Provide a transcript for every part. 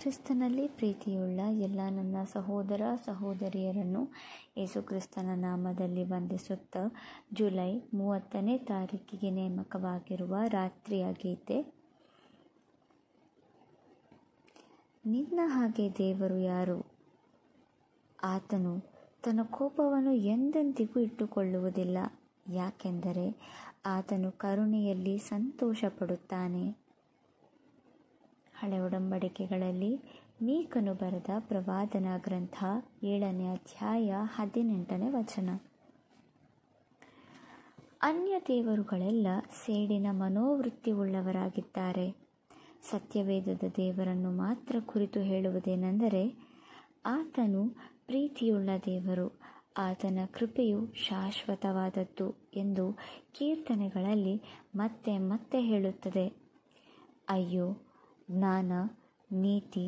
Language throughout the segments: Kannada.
ಕ್ರಿಸ್ತನಲ್ಲಿ ಪ್ರೀತಿಯುಳ್ಳ ಎಲ್ಲ ನನ್ನ ಸಹೋದರ ಸಹೋದರಿಯರನ್ನು ಯೇಸು ಕ್ರಿಸ್ತನ ನಾಮದಲ್ಲಿ ವಂದಿಸುತ್ತಾ ಜುಲೈ ಮೂವತ್ತನೇ ತಾರೀಕಿಗೆ ನೇಮಕವಾಗಿರುವ ರಾತ್ರಿಯ ಗೀತೆ ನಿನ್ನ ಹಾಗೆ ದೇವರು ಯಾರು ಆತನು ತನ್ನ ಕೋಪವನ್ನು ಎಂದೆಂದಿಗೂ ಇಟ್ಟುಕೊಳ್ಳುವುದಿಲ್ಲ ಯಾಕೆಂದರೆ ಆತನು ಕರುಣೆಯಲ್ಲಿ ಸಂತೋಷಪಡುತ್ತಾನೆ ಹಳೆ ಒಡಂಬಡಿಕೆಗಳಲ್ಲಿ ಮೀಕನು ಬರೆದ ಪ್ರವಾದನ ಗ್ರಂಥ ಏಳನೇ ಅಧ್ಯಾಯ ಹದಿನೆಂಟನೇ ವಚನ ಅನ್ಯ ದೇವರುಗಳೆಲ್ಲ ಸೇಡಿನ ಮನೋವೃತ್ತಿ ಉಳ್ಳವರಾಗಿದ್ದಾರೆ ಸತ್ಯವೇದದ ದೇವರನ್ನು ಮಾತ್ರ ಕುರಿತು ಹೇಳುವುದೇನೆಂದರೆ ಆತನು ಪ್ರೀತಿಯುಳ್ಳ ದೇವರು ಆತನ ಕೃಪೆಯು ಶಾಶ್ವತವಾದದ್ದು ಎಂದು ಕೀರ್ತನೆಗಳಲ್ಲಿ ಮತ್ತೆ ಮತ್ತೆ ಹೇಳುತ್ತದೆ ಅಯ್ಯೋ ಜ್ಞಾನ ನೀತಿ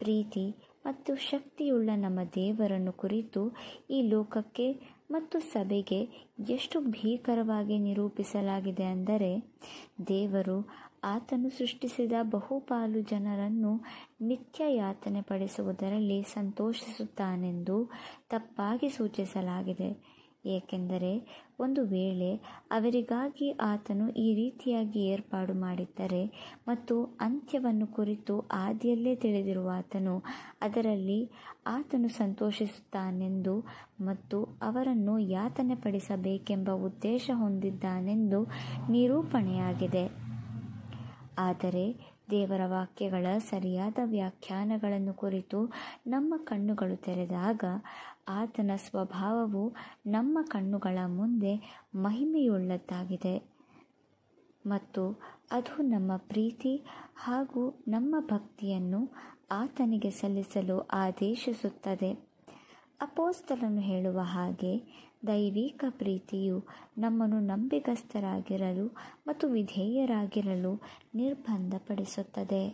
ಪ್ರೀತಿ ಮತ್ತು ಶಕ್ತಿಯುಳ್ಳ ನಮ್ಮ ದೇವರನ್ನು ಕುರಿತು ಈ ಲೋಕಕ್ಕೆ ಮತ್ತು ಸಭೆಗೆ ಎಷ್ಟು ಭೀಕರವಾಗಿ ನಿರೂಪಿಸಲಾಗಿದೆ ಅಂದರೆ ದೇವರು ಆತನು ಸೃಷ್ಟಿಸಿದ ಬಹುಪಾಲು ಜನರನ್ನು ನಿತ್ಯ ಯಾತನೆ ಪಡಿಸುವುದರಲ್ಲಿ ಸಂತೋಷಿಸುತ್ತಾನೆಂದು ತಪ್ಪಾಗಿ ಸೂಚಿಸಲಾಗಿದೆ ಏಕೆಂದರೆ ಒಂದು ವೇಳೆ ಅವರಿಗಾಗಿ ಆತನು ಈ ರೀತಿಯಾಗಿ ಏರ್ಪಾಡು ಮಾಡಿದ್ದರೆ ಮತ್ತು ಅಂತ್ಯವನ್ನು ಕುರಿತು ಆದಿಯಲ್ಲೇ ತಿಳಿದಿರುವ ಆತನು ಅದರಲ್ಲಿ ಆತನು ಸಂತೋಷಿಸುತ್ತಾನೆಂದು ಮತ್ತು ಅವರನ್ನು ಯಾತನೆ ಪಡಿಸಬೇಕೆಂಬ ಉದ್ದೇಶ ಹೊಂದಿದ್ದಾನೆಂದು ನಿರೂಪಣೆಯಾಗಿದೆ ಆದರೆ ದೇವರ ವಾಕ್ಯಗಳ ಸರಿಯಾದ ವ್ಯಾಖ್ಯಾನಗಳನ್ನು ಕುರಿತು ನಮ್ಮ ಕಣ್ಣುಗಳು ತೆರೆದಾಗ ಆತನ ಸ್ವಭಾವವು ನಮ್ಮ ಕಣ್ಣುಗಳ ಮುಂದೆ ಮಹಿಮೆಯುಳ್ಳದ್ದಾಗಿದೆ ಮತ್ತು ಅದು ನಮ್ಮ ಪ್ರೀತಿ ಹಾಗೂ ನಮ್ಮ ಭಕ್ತಿಯನ್ನು ಆತನಿಗೆ ಸಲ್ಲಿಸಲು ಆದೇಶಿಸುತ್ತದೆ ಅಪೋಸ್ತಲನು ಹೇಳುವ ಹಾಗೆ ದೈವಿಕ ಪ್ರೀತಿಯು ನಮ್ಮನ್ನು ನಂಬಿಗಸ್ತರಾಗಿರಲು ಮತ್ತು ವಿಧೇಯರಾಗಿರಲು ನಿರ್ಬಂಧಪಡಿಸುತ್ತದೆ